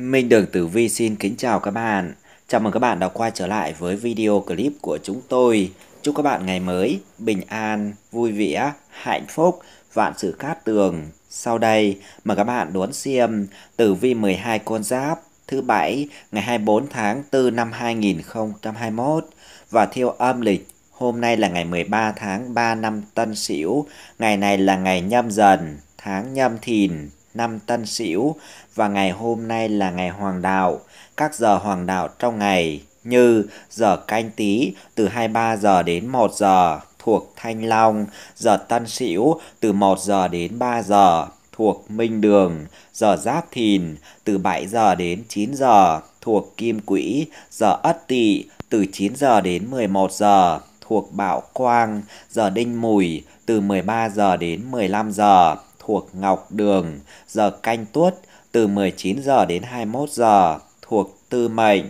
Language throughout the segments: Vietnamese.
Minh Đường Tử Vi xin kính chào các bạn. Chào mừng các bạn đã quay trở lại với video clip của chúng tôi. Chúc các bạn ngày mới, bình an, vui vẻ, hạnh phúc, vạn sự cát tường. Sau đây, mời các bạn đón xem Tử Vi 12 con giáp thứ Bảy ngày 24 tháng 4 năm 2021 và theo âm lịch Hôm nay là ngày 13 tháng 3 năm Tân Sửu, ngày này là ngày nhâm dần, tháng nhâm thìn, năm Tân Sửu và ngày hôm nay là ngày hoàng đạo, các giờ hoàng đạo trong ngày như giờ canh tí từ 23 giờ đến 1 giờ thuộc Thanh Long, giờ Tân Sửu từ 1 giờ đến 3 giờ thuộc Minh Đường, giờ Giáp Thìn từ 7 giờ đến 9 giờ thuộc Kim Quỹ, giờ Ất Tỵ từ 9 giờ đến 11 giờ thuộc Bảo Quang, giờ Đinh Mùi từ 13 giờ đến 15 giờ thuộc Ngọc Đường, giờ Canh Tuất từ 19 giờ đến 21 giờ thuộc tư mệnh.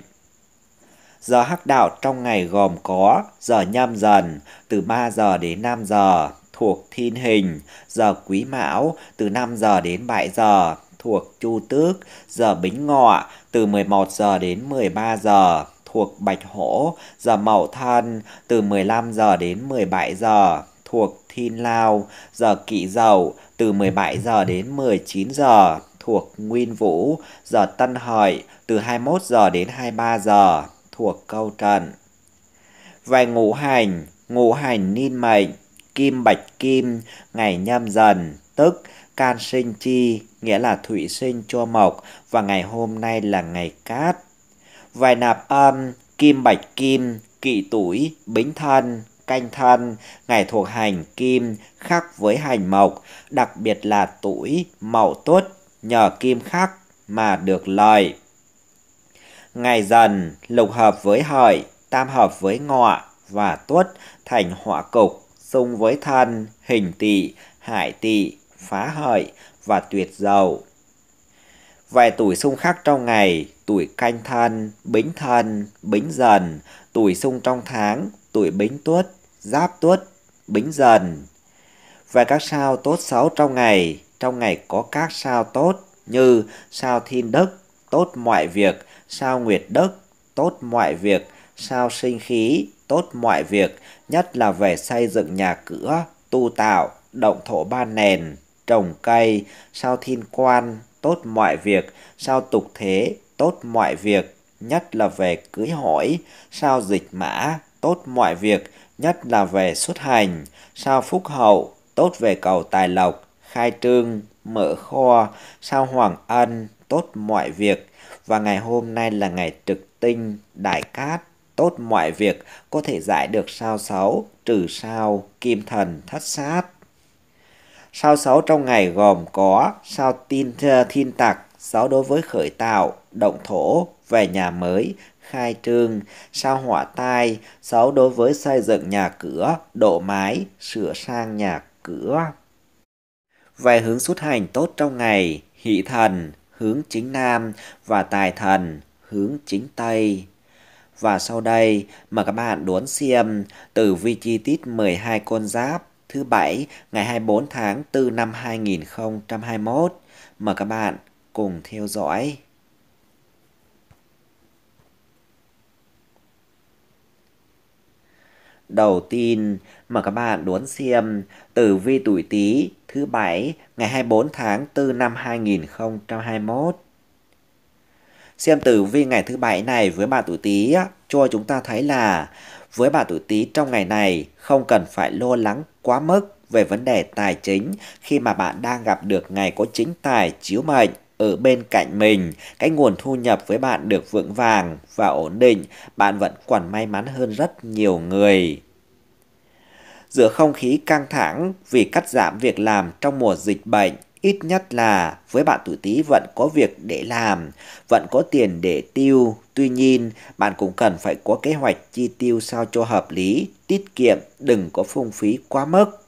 Giờ hắc đạo trong ngày gồm có giờ nhâm dần từ 3 giờ đến 5 giờ thuộc thiên hình, giờ quý mão từ 5 giờ đến 7 giờ thuộc chu tước, giờ bính ngọ từ 11 giờ đến 13 giờ thuộc bạch hổ, giờ mậu thân từ 15 giờ đến 17 giờ thuộc thiên lao, giờ kỵ dậu từ 17 giờ đến 19 giờ thuộc Nguyên Vũ, giờ Tân Hợi từ 21 giờ đến 23 giờ thuộc câu trần. Về ngũ hành, ngũ hành niên mệnh, kim bạch kim, ngày nhâm dần, tức can sinh chi, nghĩa là thủy sinh cho mộc và ngày hôm nay là ngày cát. Về nạp âm, kim bạch kim, kỵ tuổi, bính thân, canh thân, ngày thuộc hành kim khắc với hành mộc, đặc biệt là tuổi, mậu tuất nhờ kim khắc mà được lợi. Ngày dần, lục hợp với hợi, tam hợp với ngọ và tuất thành họa cục, xung với thân, hình tỵ, hải tỵ, phá hợi và tuyệt dầu Vài tuổi xung khắc trong ngày, tuổi canh thân, bính thân, bính dần, tuổi xung trong tháng, tuổi bính tuất, giáp tuất, bính dần. vài các sao tốt xấu trong ngày, trong ngày có các sao tốt như sao thiên đức, tốt mọi việc, sao nguyệt đức, tốt mọi việc, sao sinh khí, tốt mọi việc, nhất là về xây dựng nhà cửa, tu tạo, động thổ ban nền, trồng cây, sao thiên quan, tốt mọi việc, sao tục thế, tốt mọi việc, nhất là về cưới hỏi, sao dịch mã, tốt mọi việc, nhất là về xuất hành, sao phúc hậu, tốt về cầu tài lộc, khai trương, mở kho, sao hoàng ân, tốt mọi việc. Và ngày hôm nay là ngày trực tinh, đại cát, tốt mọi việc, có thể giải được sao xấu trừ sao, kim thần, thất sát. Sao xấu trong ngày gồm có sao tin thiên tặc, xấu đối với khởi tạo, động thổ, về nhà mới, khai trương, sao hỏa tai, xấu đối với xây dựng nhà cửa, độ mái, sửa sang nhà cửa. Về hướng xuất hành tốt trong ngày, hỷ thần hướng chính nam và tài thần hướng chính tây. Và sau đây, mời các bạn đốn xiêm tử vi chi tiết 12 con giáp thứ bảy ngày 24 tháng 4 năm 2021. Mời các bạn cùng theo dõi. đầu tiên mà các bạn đón xem tử vi tuổi Tý thứ bảy ngày 24 tháng 4 năm 2021. Xem tử vi ngày thứ bảy này với bạn tuổi Tý cho chúng ta thấy là với bạn tuổi Tý trong ngày này không cần phải lo lắng quá mức về vấn đề tài chính khi mà bạn đang gặp được ngày có chính tài chiếu mệnh ở bên cạnh mình, cái nguồn thu nhập với bạn được vững vàng và ổn định, bạn vẫn còn may mắn hơn rất nhiều người. Giữa không khí căng thẳng vì cắt giảm việc làm trong mùa dịch bệnh, ít nhất là với bạn tuổi Tý vẫn có việc để làm, vẫn có tiền để tiêu, tuy nhiên bạn cũng cần phải có kế hoạch chi tiêu sao cho hợp lý, tiết kiệm, đừng có phung phí quá mức.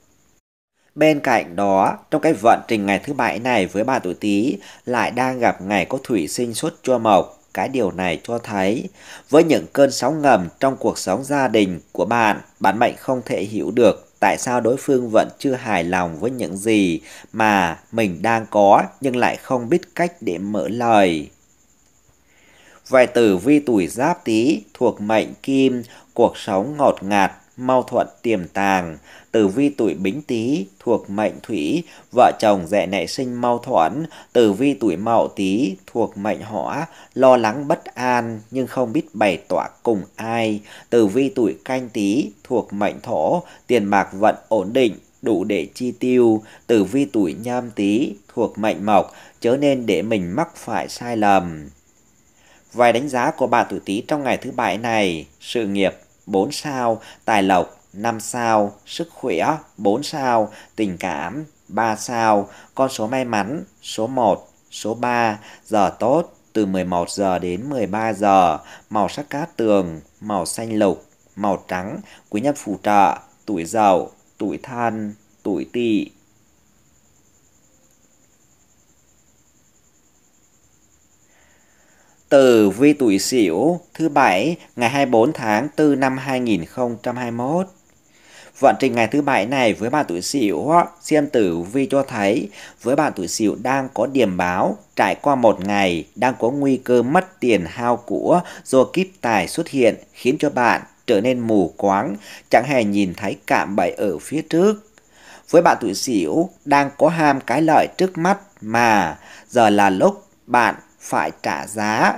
Bên cạnh đó, trong cái vận trình ngày thứ bảy này với bà tuổi Tý lại đang gặp ngày có thủy sinh xuất chua mộc. Cái điều này cho thấy, với những cơn sóng ngầm trong cuộc sống gia đình của bạn, bạn mệnh không thể hiểu được tại sao đối phương vẫn chưa hài lòng với những gì mà mình đang có nhưng lại không biết cách để mở lời. vài tử vi tuổi giáp tý thuộc mệnh kim, cuộc sống ngọt ngạt, Mau Thuận tiềm tàng, tử vi tuổi bính tý thuộc mệnh thủy, vợ chồng dễ nảy sinh mau thuẫn, tử vi tuổi mậu tý thuộc mệnh hỏa, lo lắng bất an nhưng không biết bày tỏ cùng ai, tử vi tuổi canh tý thuộc mệnh thổ, tiền bạc vận ổn định, đủ để chi tiêu, tử vi tuổi nham tý thuộc mệnh mộc, chớ nên để mình mắc phải sai lầm. Vài đánh giá của bạn tuổi tý trong ngày thứ bảy này, sự nghiệp 4 sao, tài lộc 5 sao, sức khỏe 4 sao, tình cảm 3 sao, con số may mắn số 1, số 3, giờ tốt từ 11 giờ đến 13 giờ, màu sắc cát tường, màu xanh lục, màu trắng, quý nhân phù trợ, tuổi giàu tuổi thân, tuổi tỵ. Tử vi tuổi Sửu thứ bảy ngày 24 tháng 4 năm 2021. Vận trình ngày thứ bảy này với bạn tuổi Sửu xem tử vi cho thấy với bạn tuổi Sửu đang có điểm báo trải qua một ngày đang có nguy cơ mất tiền hao của do kíp tài xuất hiện khiến cho bạn trở nên mù quáng, chẳng hề nhìn thấy cạm bẫy ở phía trước. Với bạn tuổi Sửu đang có ham cái lợi trước mắt mà giờ là lúc bạn phải trả giá.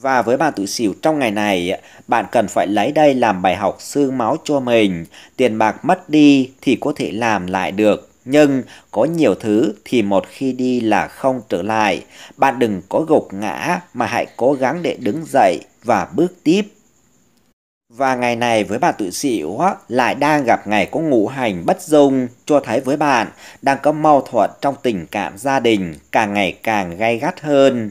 Và với bạn tự xỉu trong ngày này, bạn cần phải lấy đây làm bài học xương máu cho mình. Tiền bạc mất đi thì có thể làm lại được. Nhưng có nhiều thứ thì một khi đi là không trở lại. Bạn đừng có gục ngã mà hãy cố gắng để đứng dậy và bước tiếp. Và ngày này với bạn tự xỉu lại đang gặp ngày có ngũ hành bất dung cho thấy với bạn đang có mâu thuẫn trong tình cảm gia đình càng ngày càng gay gắt hơn.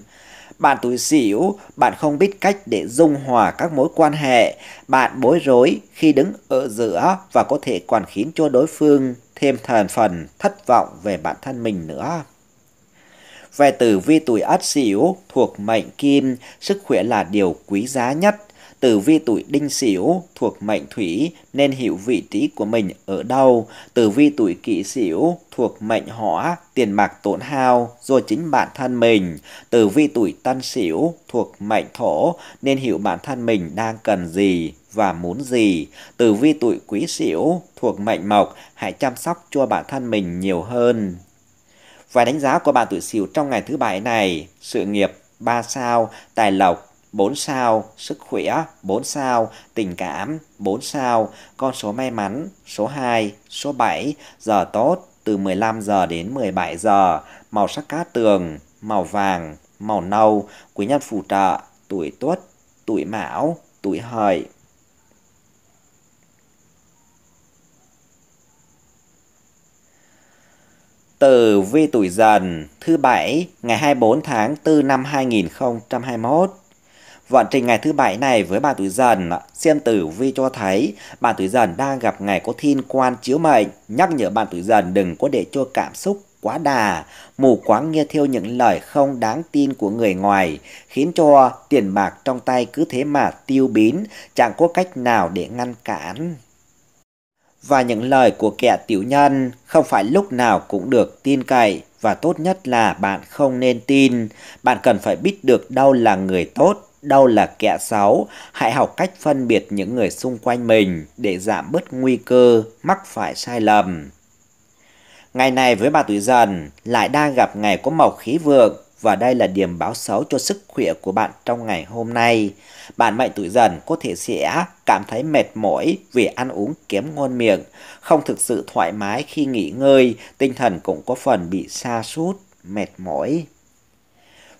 Bạn tuổi xỉu, bạn không biết cách để dung hòa các mối quan hệ, bạn bối rối khi đứng ở giữa và có thể còn khiến cho đối phương thêm thần phần thất vọng về bản thân mình nữa. Về tử vi tuổi ất xỉu thuộc mệnh kim, sức khỏe là điều quý giá nhất tử vi tuổi đinh sửu thuộc mệnh thủy nên hiểu vị trí của mình ở đâu. Tử vi tuổi kỷ sửu thuộc mệnh hỏa, tiền bạc tổn hao do chính bản thân mình. Tử vi tuổi tân sửu thuộc mệnh thổ nên hiểu bản thân mình đang cần gì và muốn gì. Tử vi tuổi quý sửu thuộc mệnh mộc, hãy chăm sóc cho bản thân mình nhiều hơn. Và đánh giá của bạn tuổi sửu trong ngày thứ bảy này, sự nghiệp 3 sao, tài lộc 4 sao sức khỏe, 4 sao tình cảm, 4 sao con số may mắn, số 2, số 7, giờ tốt từ 15 giờ đến 17 giờ, màu sắc cát tường, màu vàng, màu nâu, quý nhân phù trợ, tuổi tuất, tuổi mão, tuổi hợi. từ vi tuổi dần thứ bảy ngày 24 tháng 4 năm 2021 Vận trình ngày thứ bảy này với bạn tuổi dần, xem tử vi cho thấy bạn tuổi dần đang gặp ngày có thiên quan chiếu mệnh, nhắc nhở bạn tuổi dần đừng có để cho cảm xúc quá đà, mù quáng nghe theo những lời không đáng tin của người ngoài, khiến cho tiền bạc trong tay cứ thế mà tiêu biến, chẳng có cách nào để ngăn cản. Và những lời của kẻ tiểu nhân không phải lúc nào cũng được tin cậy và tốt nhất là bạn không nên tin, bạn cần phải biết được đâu là người tốt đâu là kẻ xấu, hãy học cách phân biệt những người xung quanh mình để giảm bớt nguy cơ mắc phải sai lầm. Ngày này với bà tuổi dần lại đang gặp ngày có màu khí vượng và đây là điểm báo xấu cho sức khỏe của bạn trong ngày hôm nay. Bạn mệnh tuổi dần có thể sẽ cảm thấy mệt mỏi vì ăn uống kém ngon miệng, không thực sự thoải mái khi nghỉ ngơi, tinh thần cũng có phần bị sa sút, mệt mỏi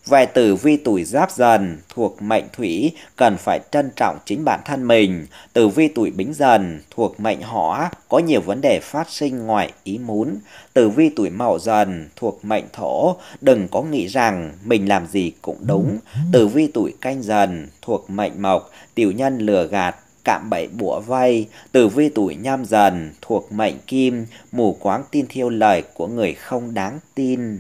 về tử vi tuổi giáp dần thuộc mệnh thủy cần phải trân trọng chính bản thân mình. Tử vi tuổi bính dần thuộc mệnh hỏa có nhiều vấn đề phát sinh ngoài ý muốn. Tử vi tuổi mậu dần thuộc mệnh thổ đừng có nghĩ rằng mình làm gì cũng đúng. Tử vi tuổi canh dần thuộc mệnh mộc tiểu nhân lừa gạt cạm bẫy bủa vây, tử vi tuổi nhâm dần thuộc mệnh kim, mù quáng tin theo lời của người không đáng tin.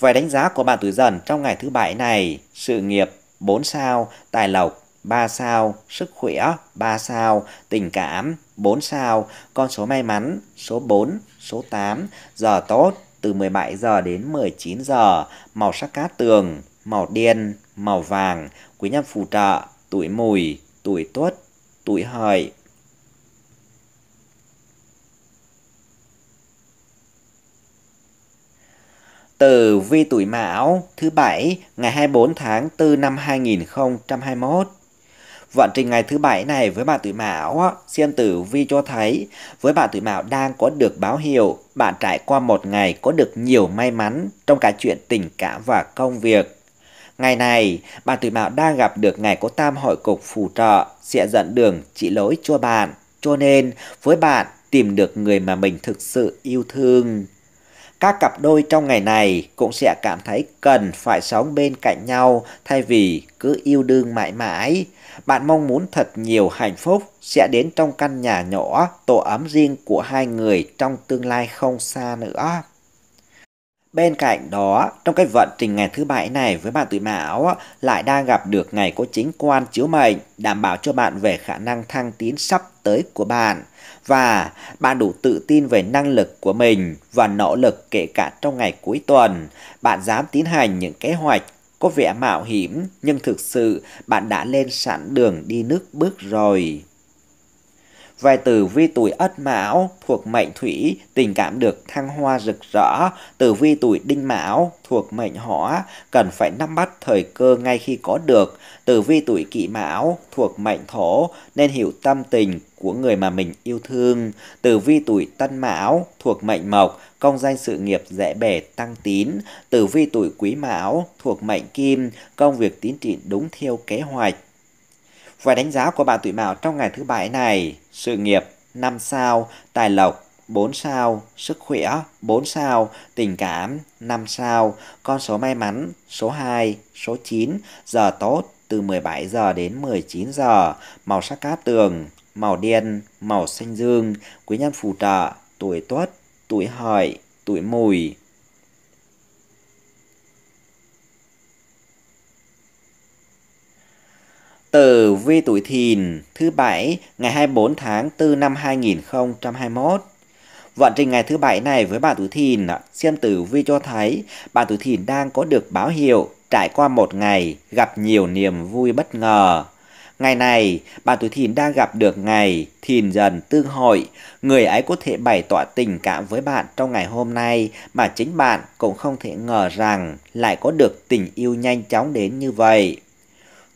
Về đánh giá của bạn tuổi dần trong ngày thứ bảy này, sự nghiệp 4 sao, tài lộc 3 sao, sức khỏe 3 sao, tình cảm 4 sao, con số may mắn số 4, số 8, giờ tốt từ 17 giờ đến 19 giờ, màu sắc cát tường, màu đen, màu vàng, quý nhân phù trợ, tuổi mùi, tuổi tuất, tuổi hợi, Tử vi tuổi Mão thứ Bảy ngày 24 tháng 4 năm 2021. Vận trình ngày thứ Bảy này với bạn tuổi Mão, xem tử vi cho thấy với bạn tuổi Mão đang có được báo hiệu bạn trải qua một ngày có được nhiều may mắn trong cả chuyện tình cảm và công việc. Ngày này, bạn tuổi Mão đang gặp được ngày có tam hội cục phù trợ sẽ dẫn đường chỉ lối cho bạn. Cho nên, với bạn, tìm được người mà mình thực sự yêu thương các cặp đôi trong ngày này cũng sẽ cảm thấy cần phải sống bên cạnh nhau thay vì cứ yêu đương mãi mãi. Bạn mong muốn thật nhiều hạnh phúc sẽ đến trong căn nhà nhỏ, tổ ấm riêng của hai người trong tương lai không xa nữa. Bên cạnh đó, trong cái vận trình ngày thứ bảy này với bạn tuổi mão lại đang gặp được ngày có chính quan chiếu mệnh, đảm bảo cho bạn về khả năng thăng tiến sắp tới của bạn và bạn đủ tự tin về năng lực của mình và nỗ lực kể cả trong ngày cuối tuần. Bạn dám tiến hành những kế hoạch có vẻ mạo hiểm nhưng thực sự bạn đã lên sẵn đường đi nước bước rồi. Vài tử vi tuổi ất mão thuộc mệnh thủy, tình cảm được thăng hoa rực rỡ. Tử vi tuổi đinh mão thuộc mệnh hỏa, cần phải nắm bắt thời cơ ngay khi có được. Tử vi tuổi kỷ mão thuộc mệnh thổ, nên hiểu tâm tình của người mà mình yêu thương. Tử vi tuổi tân mão thuộc mệnh mộc, công danh sự nghiệp dễ bề tăng tín. Tử vi tuổi quý mão thuộc mệnh kim, công việc tiến triển đúng theo kế hoạch. Và đánh giá của bạn tuổi Mão trong ngày thứ bảy này, sự nghiệp 5 sao, tài lộc 4 sao, sức khỏe 4 sao, tình cảm 5 sao, con số may mắn số 2, số 9, giờ tốt từ 17 giờ đến 19 giờ, màu sắc cát tường, màu đen, màu xanh dương, quý nhân phù trợ, tuổi tuất, tuổi hợi, tuổi mùi. Tử vi tuổi thìn thứ bảy ngày 24 tháng 4 năm 2021. Vận trình ngày thứ bảy này với bạn tuổi thìn, xem tử vi cho thấy bạn tuổi thìn đang có được báo hiệu trải qua một ngày gặp nhiều niềm vui bất ngờ. Ngày này, bạn tuổi thìn đang gặp được ngày thìn dần tương hội. Người ấy có thể bày tỏ tình cảm với bạn trong ngày hôm nay mà chính bạn cũng không thể ngờ rằng lại có được tình yêu nhanh chóng đến như vậy.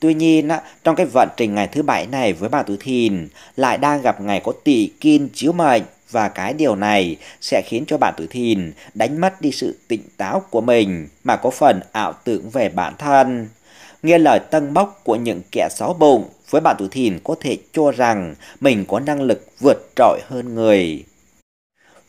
Tuy nhiên, trong cái vận trình ngày thứ bảy này với bà tuổi Thìn lại đang gặp ngày có tỷ kim chiếu mệnh và cái điều này sẽ khiến cho bạn tuổi thìn đánh mất đi sự tỉnh táo của mình mà có phần ảo tưởng về bản thân. Nghe lời tân bốc của những kẻ xấu bụng, với bạn tuổi thìn có thể cho rằng mình có năng lực vượt trội hơn người.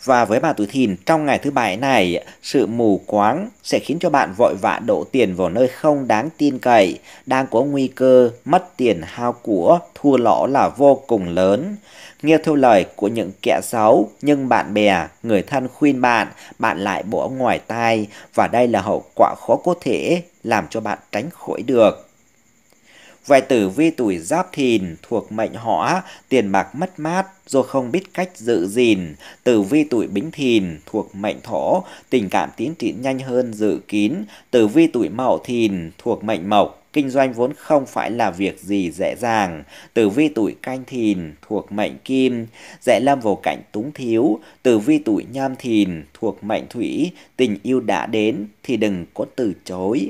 Và với bà tuổi thìn, trong ngày thứ bảy này, sự mù quáng sẽ khiến cho bạn vội vã đổ tiền vào nơi không đáng tin cậy, đang có nguy cơ mất tiền hao của, thua lỗ là vô cùng lớn. Nghe theo lời của những kẻ xấu, nhưng bạn bè, người thân khuyên bạn, bạn lại bỏ ngoài tai và đây là hậu quả khó có thể làm cho bạn tránh khỏi được. Vài tử vi tuổi giáp thìn thuộc mệnh họ, tiền bạc mất mát do không biết cách giữ gìn. Tử vi tuổi bính thìn thuộc mệnh thổ, tình cảm tiến triển nhanh hơn dự kín. Tử vi tuổi mậu thìn thuộc mệnh mộc, kinh doanh vốn không phải là việc gì dễ dàng. Tử vi tuổi canh thìn thuộc mệnh kim, dễ lâm vào cảnh túng thiếu. Tử vi tuổi nhâm thìn thuộc mệnh thủy, tình yêu đã đến thì đừng có từ chối.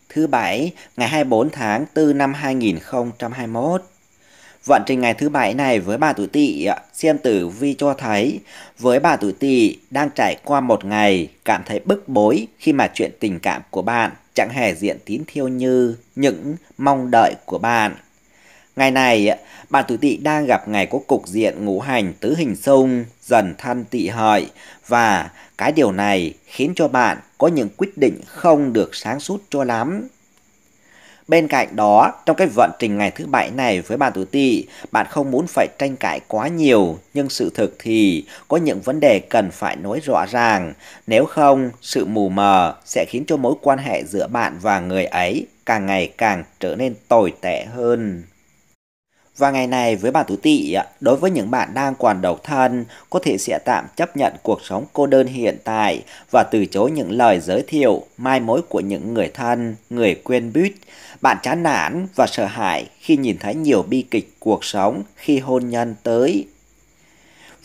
thứ Bảy ngày 24 tháng 4 năm 2021. Vận trình ngày thứ Bảy này với bà tuổi Tỵ, xem tử vi cho thấy với bà tuổi Tỵ đang trải qua một ngày cảm thấy bức bối khi mà chuyện tình cảm của bạn chẳng hề diện tín thiêu như những mong đợi của bạn. Ngày này, bạn tuổi tỵ đang gặp ngày có cục diện ngũ hành tứ hình sông, dần thân tỵ hợi và cái điều này khiến cho bạn có những quyết định không được sáng suốt cho lắm. Bên cạnh đó, trong cái vận trình ngày thứ bảy này với bạn tuổi tỵ bạn không muốn phải tranh cãi quá nhiều, nhưng sự thực thì có những vấn đề cần phải nói rõ ràng, nếu không sự mù mờ sẽ khiến cho mối quan hệ giữa bạn và người ấy càng ngày càng trở nên tồi tệ hơn. Và ngày này với bạn tuổi tỵ đối với những bạn đang còn độc thân, có thể sẽ tạm chấp nhận cuộc sống cô đơn hiện tại và từ chối những lời giới thiệu, mai mối của những người thân, người quen biết. Bạn chán nản và sợ hãi khi nhìn thấy nhiều bi kịch cuộc sống khi hôn nhân tới.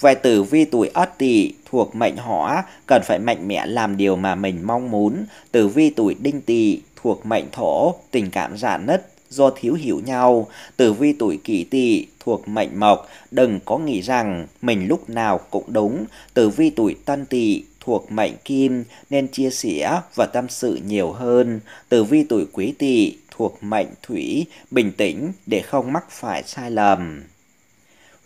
về tử vi tuổi Ất Tỵ thuộc mệnh Hỏa cần phải mạnh mẽ làm điều mà mình mong muốn. Tử vi tuổi Đinh Tỵ thuộc mệnh Thổ, tình cảm giãn nứt, do thiếu hiểu nhau, tử vi tuổi kỷ tỵ thuộc mệnh mộc, đừng có nghĩ rằng mình lúc nào cũng đúng, tử vi tuổi tân tỵ thuộc mệnh kim nên chia sẻ và tâm sự nhiều hơn, tử vi tuổi quý tỵ thuộc mệnh thủy, bình tĩnh để không mắc phải sai lầm.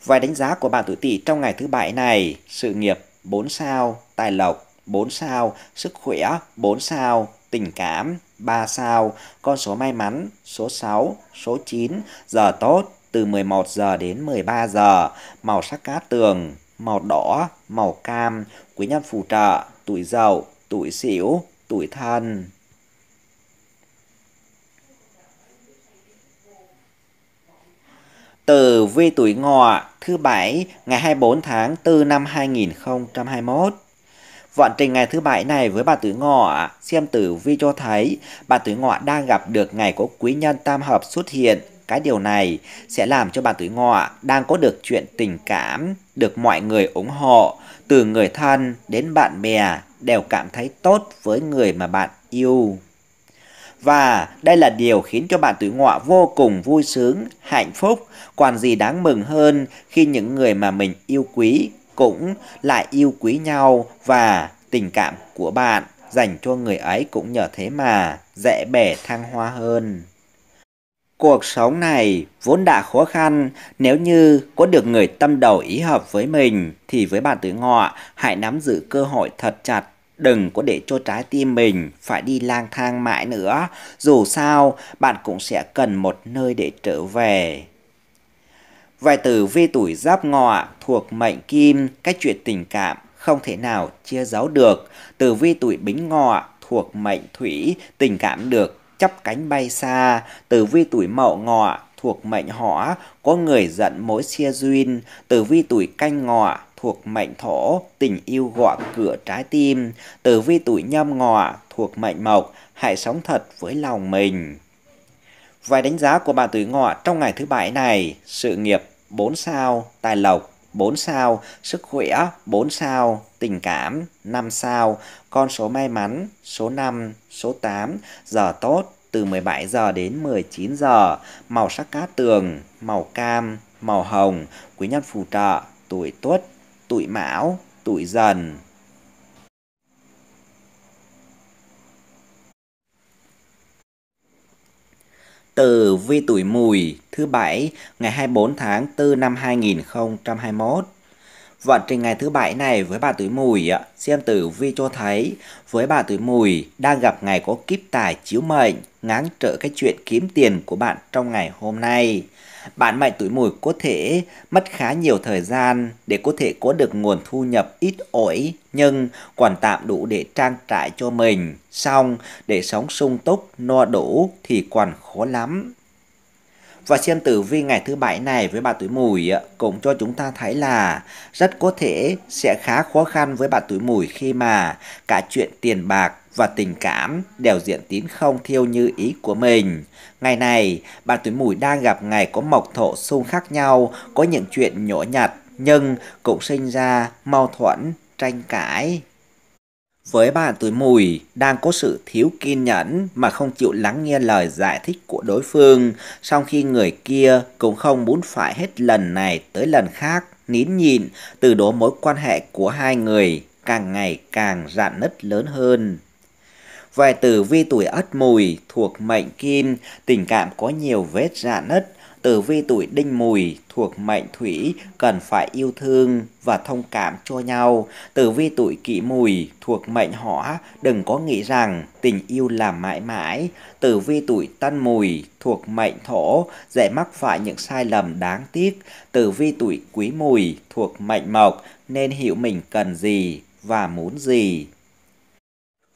Vài đánh giá của bạn tuổi tỵ trong ngày thứ bảy này, sự nghiệp 4 sao, tài lộc 4 sao, sức khỏe 4 sao, tình cảm 3 sao, con số may mắn số 6, số 9, giờ tốt từ 11 giờ đến 13 giờ, màu sắc cát tường, màu đỏ, màu cam, quý nhân phù trợ, tuổi giàu tuổi xỉu tuổi thân. từ vi tuổi ngọ thứ bảy ngày 24 tháng 4 năm 2021. Vận trình ngày thứ bảy này với bà tuổi Ngọ, xem tử vi cho thấy bà tuổi Ngọ đang gặp được ngày có quý nhân tam hợp xuất hiện. Cái điều này sẽ làm cho bà tuổi Ngọ đang có được chuyện tình cảm, được mọi người ủng hộ, từ người thân đến bạn bè đều cảm thấy tốt với người mà bạn yêu. Và đây là điều khiến cho bạn tuổi ngọ vô cùng vui sướng, hạnh phúc, còn gì đáng mừng hơn khi những người mà mình yêu quý cũng lại yêu quý nhau và tình cảm của bạn dành cho người ấy cũng nhờ thế mà dễ bẻ thăng hoa hơn. Cuộc sống này vốn đã khó khăn, nếu như có được người tâm đầu ý hợp với mình thì với bạn tuổi ngọ hãy nắm giữ cơ hội thật chặt, đừng có để cho trái tim mình phải đi lang thang mãi nữa, dù sao bạn cũng sẽ cần một nơi để trở về. Vài từ vi tuổi giáp ngọ thuộc mệnh kim, cách chuyện tình cảm không thể nào chia giấu được. Từ vi tuổi bính ngọ thuộc mệnh thủy, tình cảm được chắp cánh bay xa. Từ vi tuổi mậu ngọ thuộc mệnh hỏa, có người giận mối xia duyên. Từ vi tuổi canh ngọ thuộc mệnh thổ, tình yêu gọi cửa trái tim. Từ vi tuổi nhâm ngọ thuộc mệnh mộc, hãy sống thật với lòng mình. Vài đánh giá của bà tuổi ngọ trong ngày thứ bảy này, sự nghiệp 4 sao, tài lộc 4 sao, sức khỏe 4 sao, tình cảm 5 sao, con số may mắn số 5, số 8, giờ tốt từ 17 giờ đến 19 giờ, màu sắc cát tường, màu cam, màu hồng, quý nhân phù trợ, tuổi tuất, tuổi mão, tuổi dần. tử vi tuổi mùi thứ bảy ngày 24 tháng 4 năm 2021. Vận trình ngày thứ bảy này với bà tuổi mùi, xem tử vi cho thấy với bà tuổi mùi đang gặp ngày có kiếp tài chiếu mệnh, ngáng trở cái chuyện kiếm tiền của bạn trong ngày hôm nay bạn mày tuổi mùi có thể mất khá nhiều thời gian để có thể có được nguồn thu nhập ít ỏi nhưng còn tạm đủ để trang trải cho mình. Xong, để sống sung túc, no đủ thì còn khó lắm. Và xem tử vi ngày thứ bảy này với bà tuổi mùi cũng cho chúng ta thấy là rất có thể sẽ khá khó khăn với bà tuổi mùi khi mà cả chuyện tiền bạc và tình cảm đều diện tín không thiêu như ý của mình. Ngày này, bạn tuổi mùi đang gặp ngày có mộc thổ xung khác nhau, có những chuyện nhỏ nhặt nhưng cũng sinh ra mâu thuẫn, tranh cãi. Với bạn tuổi mùi đang có sự thiếu kiên nhẫn mà không chịu lắng nghe lời giải thích của đối phương, sau khi người kia cũng không muốn phải hết lần này tới lần khác nín nhịn, từ đó mối quan hệ của hai người càng ngày càng rạn nứt lớn hơn. Về tử vi tuổi ất mùi thuộc mệnh kim, tình cảm có nhiều vết rạn dạ nứt. Tử vi tuổi đinh mùi thuộc mệnh thủy cần phải yêu thương và thông cảm cho nhau. Tử vi tuổi kỷ mùi thuộc mệnh hỏa đừng có nghĩ rằng tình yêu là mãi mãi. Tử vi tuổi tân mùi thuộc mệnh thổ dễ mắc phải những sai lầm đáng tiếc. Tử vi tuổi quý mùi thuộc mệnh mộc nên hiểu mình cần gì và muốn gì.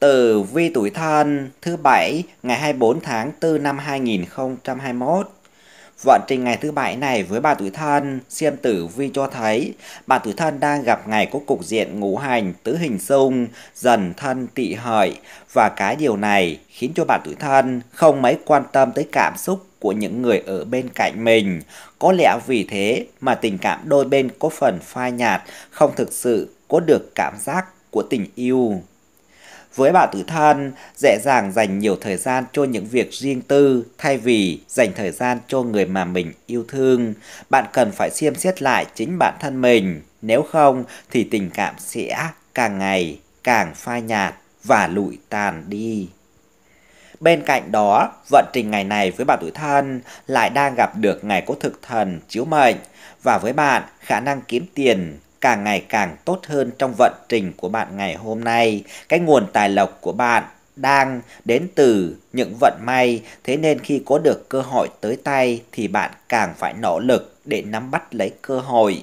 từ vi tuổi thân thứ bảy ngày 24 tháng 4 năm 2021. Vận trình ngày thứ bảy này với bà tuổi thân, xem tử vi cho thấy bà tuổi thân đang gặp ngày có cục diện ngũ hành tứ hình xung, dần thân tị hợi và cái điều này khiến cho bà tuổi thân không mấy quan tâm tới cảm xúc của những người ở bên cạnh mình. Có lẽ vì thế mà tình cảm đôi bên có phần phai nhạt, không thực sự có được cảm giác của tình yêu. Với bạn tứ thân, dễ dàng dành nhiều thời gian cho những việc riêng tư thay vì dành thời gian cho người mà mình yêu thương. Bạn cần phải xem xét lại chính bản thân mình, nếu không thì tình cảm sẽ càng ngày càng phai nhạt và lụi tàn đi. Bên cạnh đó, vận trình ngày này với bạn tuổi thân lại đang gặp được ngày có thực thần chiếu mệnh và với bạn khả năng kiếm tiền càng ngày càng tốt hơn trong vận trình của bạn ngày hôm nay. Cái nguồn tài lộc của bạn đang đến từ những vận may, thế nên khi có được cơ hội tới tay thì bạn càng phải nỗ lực để nắm bắt lấy cơ hội.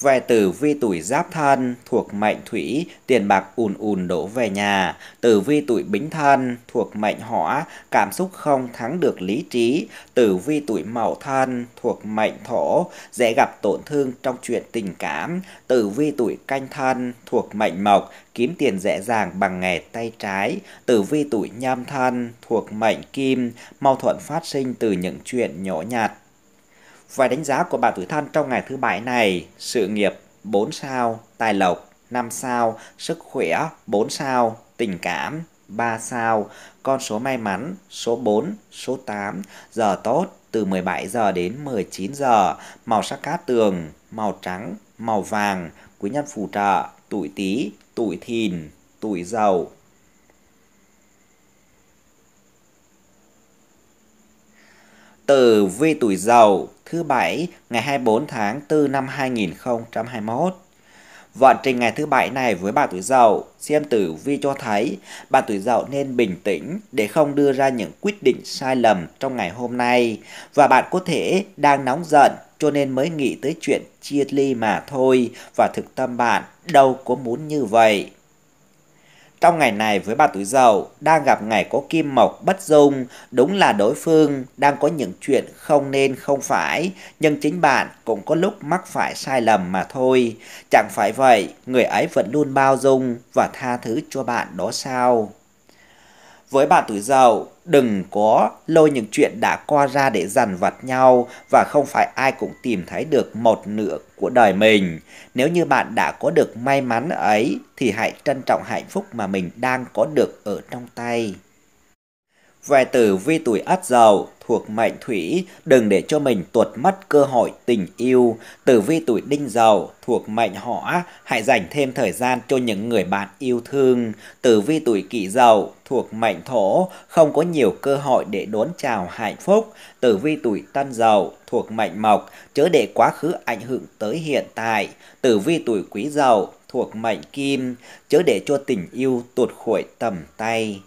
Về tử vi tuổi giáp thân thuộc mệnh thủy, tiền bạc ùn ùn đổ về nhà. Tử vi tuổi bính thân thuộc mệnh hỏa, cảm xúc không thắng được lý trí. Tử vi tuổi mậu thân thuộc mệnh thổ, dễ gặp tổn thương trong chuyện tình cảm. Tử vi tuổi canh thân thuộc mệnh mộc, kiếm tiền dễ dàng bằng nghề tay trái. Tử vi tuổi nhâm thân thuộc mệnh kim, mâu thuẫn phát sinh từ những chuyện nhỏ nhặt. Vài đánh giá của bà tuổi thân trong ngày thứ bảy này, sự nghiệp 4 sao, tài lộc 5 sao, sức khỏe 4 sao, tình cảm 3 sao, con số may mắn số 4, số 8, giờ tốt từ 17 giờ đến 19 giờ, màu sắc cát tường, màu trắng, màu vàng, quý nhân phù trợ, tuổi Tý, tuổi Thìn, tuổi Dậu. tử vi tuổi dậu thứ bảy ngày 24 tháng 4 năm 2021. Vận trình ngày thứ bảy này với bà tuổi dậu, xem tử vi cho thấy bà tuổi dậu nên bình tĩnh để không đưa ra những quyết định sai lầm trong ngày hôm nay và bạn có thể đang nóng giận cho nên mới nghĩ tới chuyện chia ly mà thôi và thực tâm bạn đâu có muốn như vậy. Trong ngày này với bà tuổi dậu đang gặp ngày có kim mộc bất dung, đúng là đối phương đang có những chuyện không nên không phải, nhưng chính bạn cũng có lúc mắc phải sai lầm mà thôi. Chẳng phải vậy, người ấy vẫn luôn bao dung và tha thứ cho bạn đó sao? Với bạn tuổi giàu, đừng có lôi những chuyện đã qua ra để dằn vặt nhau và không phải ai cũng tìm thấy được một nửa của đời mình. Nếu như bạn đã có được may mắn ấy thì hãy trân trọng hạnh phúc mà mình đang có được ở trong tay. Về tử vi tuổi Ất Dậu, thuộc mệnh thủy, đừng để cho mình tuột mất cơ hội tình yêu. Tử vi tuổi đinh dậu thuộc mệnh hỏa, hãy dành thêm thời gian cho những người bạn yêu thương. Tử vi tuổi kỷ dậu thuộc mệnh thổ, không có nhiều cơ hội để đón chào hạnh phúc. Tử vi tuổi tân dậu thuộc mệnh mộc, chớ để quá khứ ảnh hưởng tới hiện tại. Tử vi tuổi quý dậu thuộc mệnh kim, chớ để cho tình yêu tuột khỏi tầm tay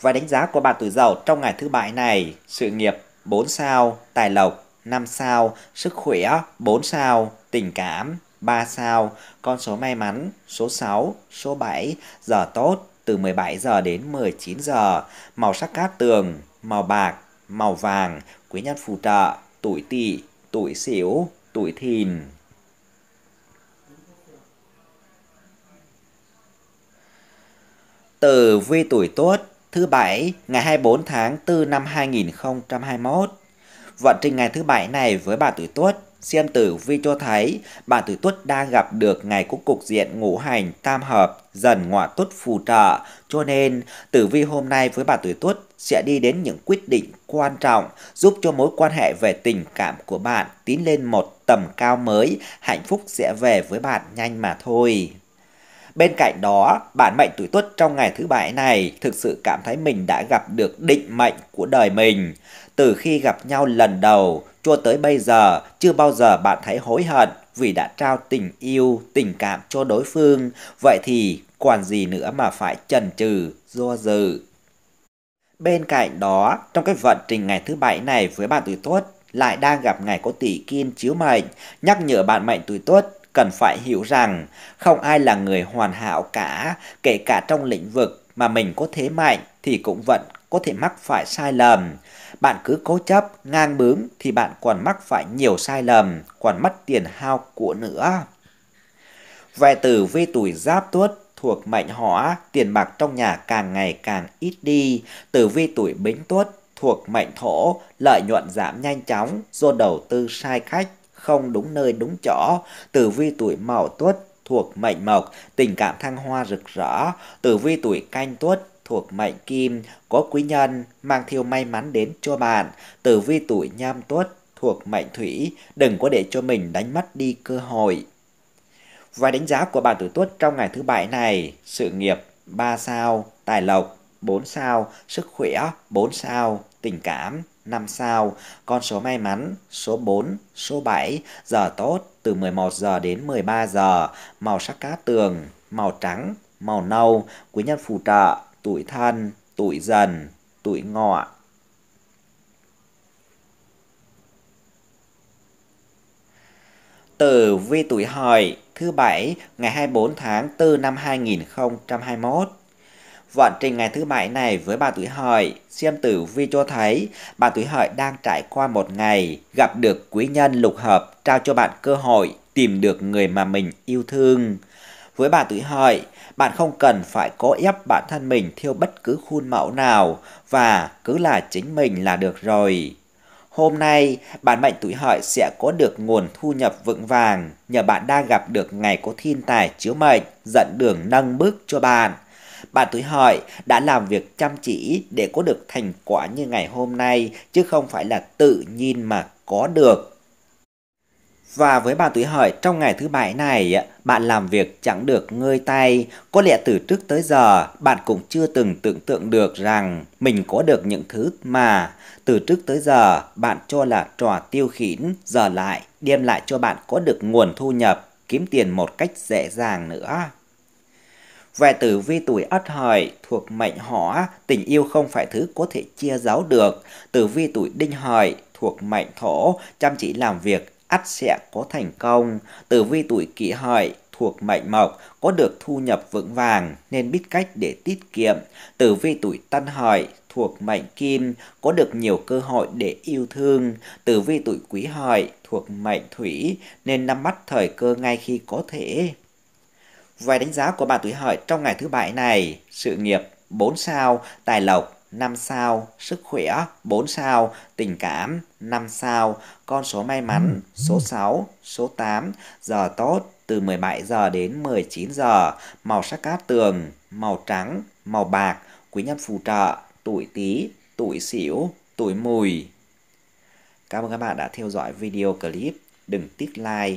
và đánh giá của bạn tuổi dậu trong ngày thứ bảy này. Sự nghiệp 4 sao, tài lộc 5 sao, sức khỏe 4 sao, tình cảm 3 sao, con số may mắn số 6, số 7, giờ tốt từ 17 giờ đến 19 giờ, màu sắc cát tường, màu bạc, màu vàng, quý nhân phù trợ, tuổi tỵ, tuổi sửu, tuổi thìn. từ vi tuổi tốt thứ Bảy ngày 24 tháng 4 năm 2021. Vận trình ngày thứ Bảy này với bà tuổi Tuất, xem tử vi cho thấy bà tuổi Tuất đang gặp được ngày của cục diện ngũ hành tam hợp dần ngọa tuất phù trợ, cho nên tử vi hôm nay với bà tuổi Tuất sẽ đi đến những quyết định quan trọng giúp cho mối quan hệ về tình cảm của bạn tiến lên một tầm cao mới, hạnh phúc sẽ về với bạn nhanh mà thôi. Bên cạnh đó, bản mệnh tuổi tuất trong ngày thứ bảy này thực sự cảm thấy mình đã gặp được định mệnh của đời mình. Từ khi gặp nhau lần đầu cho tới bây giờ, chưa bao giờ bạn thấy hối hận vì đã trao tình yêu, tình cảm cho đối phương. Vậy thì còn gì nữa mà phải chần chừ, do dự. Bên cạnh đó, trong cái vận trình ngày thứ bảy này với bạn tuổi tuất lại đang gặp ngày có tỷ kim chiếu mệnh, nhắc nhở bạn mệnh tuổi tuất cần phải hiểu rằng không ai là người hoàn hảo cả, kể cả trong lĩnh vực mà mình có thế mạnh thì cũng vẫn có thể mắc phải sai lầm. Bạn cứ cố chấp, ngang bướng thì bạn còn mắc phải nhiều sai lầm, còn mất tiền hao của nữa. Về từ vi tuổi giáp tuất thuộc mệnh hỏa, tiền bạc trong nhà càng ngày càng ít đi. từ vi tuổi bính tuất thuộc mệnh thổ, lợi nhuận giảm nhanh chóng do đầu tư sai cách không đúng nơi đúng chỗ, tử vi tuổi mậu tuất thuộc mệnh mộc, tình cảm thăng hoa rực rỡ, tử vi tuổi canh tuất thuộc mệnh kim, có quý nhân, mang thiêu may mắn đến cho bạn, tử vi tuổi nhâm tuất thuộc mệnh thủy, đừng có để cho mình đánh mất đi cơ hội. Và đánh giá của bạn tuổi tuất trong ngày thứ bảy này, sự nghiệp 3 sao, tài lộc 4 sao, sức khỏe 4 sao, tình cảm 5 sao, con số may mắn, số 4, số 7, giờ tốt từ 11 giờ đến 13 giờ, màu sắc cá tường, màu trắng, màu nâu, quý nhân phù trợ, tuổi thân, tuổi dần, tuổi ngọ, Tử vi tuổi hợi thứ bảy ngày 24 tháng 4 năm 2021. Vận trình ngày thứ bảy này với bà tuổi hợi, xem tử vi cho thấy bà tuổi hợi đang trải qua một ngày, gặp được quý nhân lục hợp trao cho bạn cơ hội tìm được người mà mình yêu thương. Với bà tuổi hợi, bạn không cần phải cố ép bản thân mình theo bất cứ khuôn mẫu nào và cứ là chính mình là được rồi. Hôm nay, bản mệnh tuổi hợi sẽ có được nguồn thu nhập vững vàng nhờ bạn đang gặp được ngày có thiên tài chiếu mệnh, dẫn đường nâng bước cho bạn – bà tuổi hợi đã làm việc chăm chỉ để có được thành quả như ngày hôm nay, chứ không phải là tự nhiên mà có được. Và với bà tuổi hợi trong ngày thứ bảy này, bạn làm việc chẳng được ngơi tay. Có lẽ từ trước tới giờ, bạn cũng chưa từng tưởng tượng được rằng mình có được những thứ mà từ trước tới giờ bạn cho là trò tiêu khiển, giờ lại đem lại cho bạn có được nguồn thu nhập, kiếm tiền một cách dễ dàng nữa. Về tử vi tuổi ất hợi thuộc mệnh hỏa, tình yêu không phải thứ có thể chia giáo được. Tử vi tuổi đinh hợi thuộc mệnh thổ, chăm chỉ làm việc, ắt sẽ có thành công. Tử vi tuổi kỷ hợi thuộc mệnh mộc có được thu nhập vững vàng nên biết cách để tiết kiệm. Tử vi tuổi tân hợi thuộc mệnh kim có được nhiều cơ hội để yêu thương. Tử vi tuổi quý hợi thuộc mệnh thủy nên nắm bắt thời cơ ngay khi có thể. Vài đánh giá của bà tuổi hợi trong ngày thứ bảy này, sự nghiệp 4 sao, tài lộc 5 sao, sức khỏe 4 sao, tình cảm 5 sao, con số may mắn ừ. số 6, số 8, giờ tốt từ 17 giờ đến 19 giờ, màu sắc cát tường, màu trắng, màu bạc, quý nhân phù trợ, tuổi Tý, tuổi Sửu, tuổi Mùi. Cảm ơn các bạn đã theo dõi video clip. Đừng tiếc like